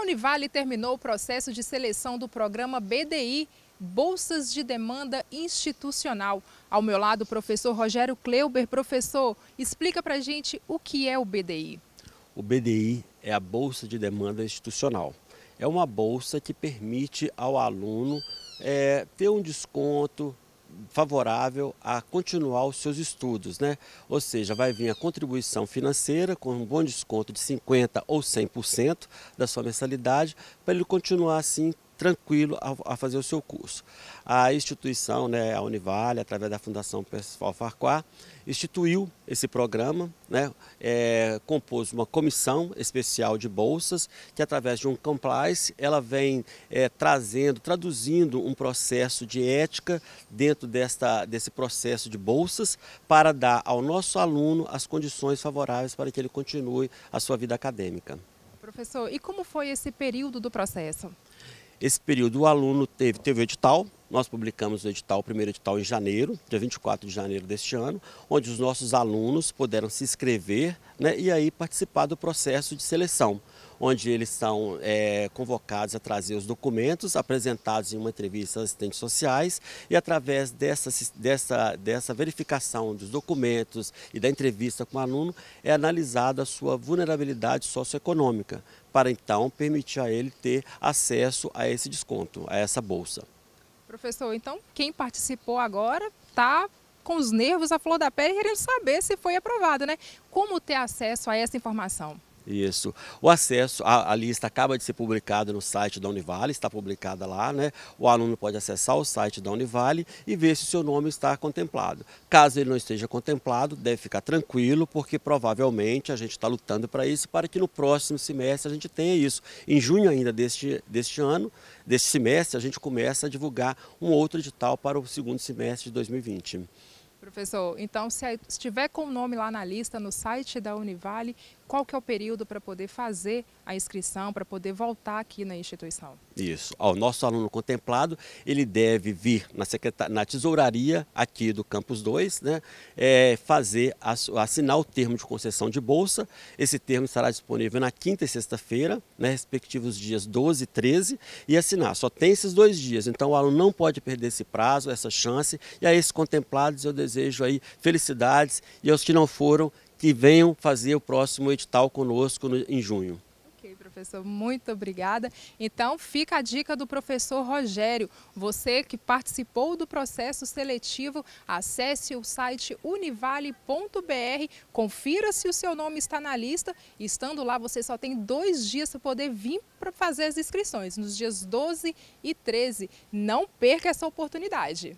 Univale terminou o processo de seleção do programa BDI, Bolsas de Demanda Institucional. Ao meu lado, o professor Rogério Kleuber. Professor, explica para a gente o que é o BDI. O BDI é a Bolsa de Demanda Institucional. É uma bolsa que permite ao aluno é, ter um desconto, favorável a continuar os seus estudos, né? Ou seja, vai vir a contribuição financeira com um bom desconto de 50 ou 100% da sua mensalidade para ele continuar assim tranquilo a, a, fazer o seu curso. A instituição, né, a Univale, através da Fundação Pessoal Farquhar, instituiu esse programa, né, é, compôs uma comissão especial de bolsas, que através de um compliance, ela vem é, trazendo, traduzindo um processo de ética dentro desta, desse processo de bolsas, para dar ao nosso aluno as condições favoráveis para que ele continue a sua vida acadêmica. Professor, e como foi esse período do processo? Esse período o aluno teve, teve o edital, nós publicamos o edital, o primeiro edital em janeiro, dia 24 de janeiro deste ano, onde os nossos alunos puderam se inscrever né, e aí participar do processo de seleção onde eles são é, convocados a trazer os documentos apresentados em uma entrevista aos assistentes sociais e através dessa, dessa, dessa verificação dos documentos e da entrevista com o aluno é analisada a sua vulnerabilidade socioeconômica para então permitir a ele ter acesso a esse desconto, a essa bolsa. Professor, então quem participou agora está com os nervos à flor da pele querendo saber se foi aprovado, né? Como ter acesso a essa informação? Isso. O acesso, a, a, lista acaba de ser publicada no site da Univale, está publicada lá, né? O aluno pode acessar o site da Univale e ver se o seu nome está contemplado. Caso ele não esteja contemplado, deve ficar tranquilo, porque provavelmente a gente está lutando para isso, para que no próximo semestre a gente tenha isso. Em junho ainda deste, deste ano, deste semestre, a gente começa a divulgar um outro edital para o segundo semestre de 2020. Professor, então se estiver com o nome lá na lista no site da Univale, qual que é o período para poder fazer a inscrição, para poder voltar aqui na instituição? Isso. O nosso aluno contemplado, ele deve vir na, na tesouraria aqui do Campus 2, né, é, fazer, assinar o termo de concessão de bolsa. Esse termo estará disponível na quinta e sexta-feira, né, respectivos dias 12 e 13, e assinar. Só tem esses dois dias, então o aluno não pode perder esse prazo, essa chance, e a esses contemplados eu desejo desejo aí felicidades e aos que não foram, que venham fazer o próximo edital conosco no, em junho. Ok, professor, muito obrigada. Então, fica a dica do professor Rogério. Você que participou do processo seletivo, acesse o site univale.br, confira se o seu nome está na lista. Estando lá, você só tem dois dias para poder vir para fazer as inscrições, nos dias 12 e 13. Não perca essa oportunidade.